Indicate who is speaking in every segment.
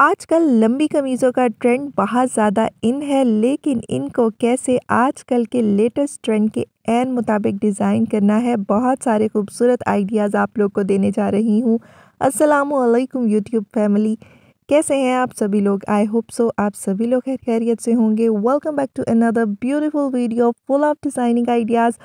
Speaker 1: आजकल लंबी कमीज़ों का ट्रेंड बहुत ज़्यादा इन है लेकिन इनको कैसे आजकल के लेटेस्ट ट्रेंड के एन मुताबिक डिज़ाइन करना है बहुत सारे खूबसूरत आइडियाज़ आप लोग को देने जा रही हूँ असलकुम यूट्यूब फैमिली कैसे हैं आप सभी लोग आई होप सो आप सभी लोग खैरियत से होंगे welcome back to another beautiful video full of designing ideas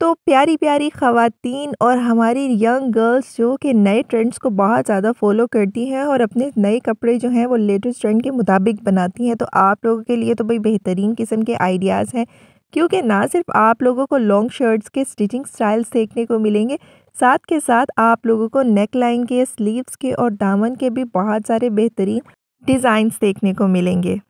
Speaker 1: तो प्यारी प्यारी खातन और हमारी यंग गर्ल्स जो कि नए ट्रेंड्स को बहुत ज़्यादा फॉलो करती हैं और अपने नए कपड़े जो हैं वो लेटेस्ट ट्रेंड के मुताबिक बनाती हैं तो आप लोगों के लिए तो भाई बेहतरीन किस्म के आइडियाज़ हैं क्योंकि ना सिर्फ आप लोगों को लॉन्ग शर्ट्स के स्टिचिंग स्टाइल्स देखने को मिलेंगे साथ के साथ आप लोगों को नेक लाइन के स्लीव्स के और दामन के भी बहुत सारे बेहतरीन डिज़ाइंस देखने को मिलेंगे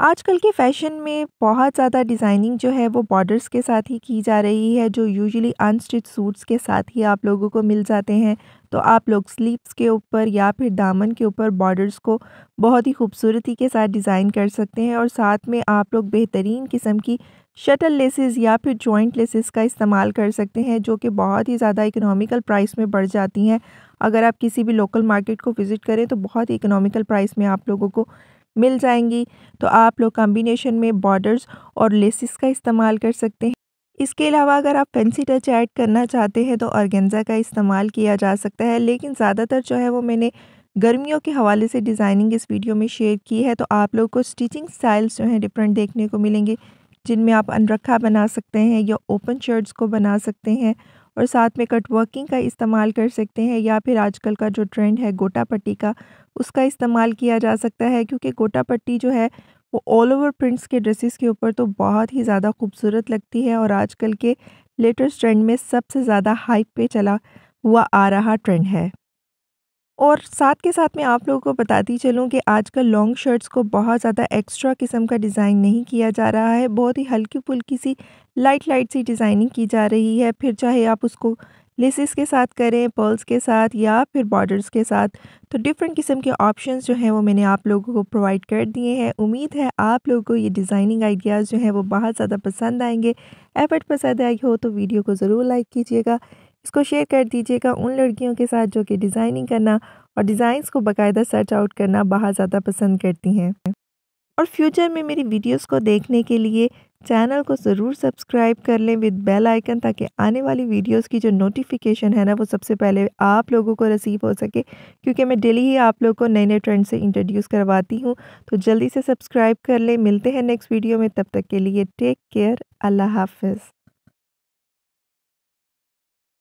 Speaker 1: आजकल के फ़ैशन में बहुत ज़्यादा डिज़ाइनिंग जो है वो बॉर्डर्स के साथ ही की जा रही है जो यूजुअली अनस्टिच सूट्स के साथ ही आप लोगों को मिल जाते हैं तो आप लोग स्लीव्स के ऊपर या फिर दामन के ऊपर बॉर्डर्स को बहुत ही खूबसूरती के साथ डिज़ाइन कर सकते हैं और साथ में आप लोग बेहतरीन किस्म की शटल लेसेस या फिर जॉइंट लेसेस का इस्तेमाल कर सकते हैं जो कि बहुत ही ज़्यादा इकोनॉमिकल प्राइस में बढ़ जाती हैं अगर आप किसी भी लोकल मार्केट को विज़िट करें तो बहुत ही इकोनॉमिकल प्राइस में आप लोगों को मिल जाएंगी तो आप लोग कॉम्बिनेशन में बॉर्डर्स और लेसिस का इस्तेमाल कर सकते हैं इसके अलावा अगर आप फैंसी टच ऐड करना चाहते हैं तो ऑर्गेंजा का इस्तेमाल किया जा सकता है लेकिन ज़्यादातर जो है वो मैंने गर्मियों के हवाले से डिज़ाइनिंग इस वीडियो में शेयर की है तो आप लोग को स्टिचिंग स्टाइल्स जो हैं डिफरेंट देखने को मिलेंगे जिनमें आप अनरखा बना सकते हैं या ओपन शर्ट्स को बना सकते हैं और साथ में कट वर्किंग का इस्तेमाल कर सकते हैं या फिर आजकल का जो ट्रेंड है गोटा पट्टी का उसका इस्तेमाल किया जा सकता है क्योंकि गोटा पट्टी जो है वो ऑल ओवर प्रिंट्स के ड्रेसेस के ऊपर तो बहुत ही ज़्यादा खूबसूरत लगती है और आजकल के लेटेस्ट ट्रेंड में सबसे ज़्यादा हाइप पे चला हुआ आ रहा ट्रेंड है और साथ के साथ मैं आप लोगों को बताती चलूँ कि आजकल लॉन्ग शर्ट्स को बहुत ज़्यादा एक्स्ट्रा किस्म का डिज़ाइन नहीं किया जा रहा है बहुत ही हल्की फुल्की सी लाइट लाइट सी डिज़ाइनिंग की जा रही है फिर चाहे आप उसको लेसिस के साथ करें पर्ल्स के साथ या फिर बॉर्डर्स के साथ तो डिफरेंट किस्म के ऑप्शंस जो हैं वो मैंने आप लोगों को प्रोवाइड कर दिए हैं उम्मीद है आप लोगों को ये डिज़ाइनिंग आइडियाज़ जो हैं वो बहुत ज़्यादा पसंद आएंगे एफर्ट पसंद आई हो तो वीडियो को ज़रूर लाइक कीजिएगा इसको शेयर कर दीजिएगा उन लड़कियों के साथ जो कि डिज़ाइनिंग करना और डिज़ाइंस को बाकायदा सर्च आउट करना बहुत ज़्यादा पसंद करती हैं और फ्यूचर में मेरी वीडियोस को देखने के लिए चैनल को ज़रूर सब्सक्राइब कर लें विद बेल आइकन ताकि आने वाली वीडियोस की जो नोटिफिकेशन है ना वो सबसे पहले आप लोगों को रिसीव हो सके क्योंकि मैं डेली ही आप लोगों को नए नए ट्रेंड से इंट्रोड्यूस करवाती हूँ तो जल्दी से सब्सक्राइब कर लें मिलते हैं नेक्स्ट वीडियो में तब तक के लिए टेक केयर अल्लाह हाफिज़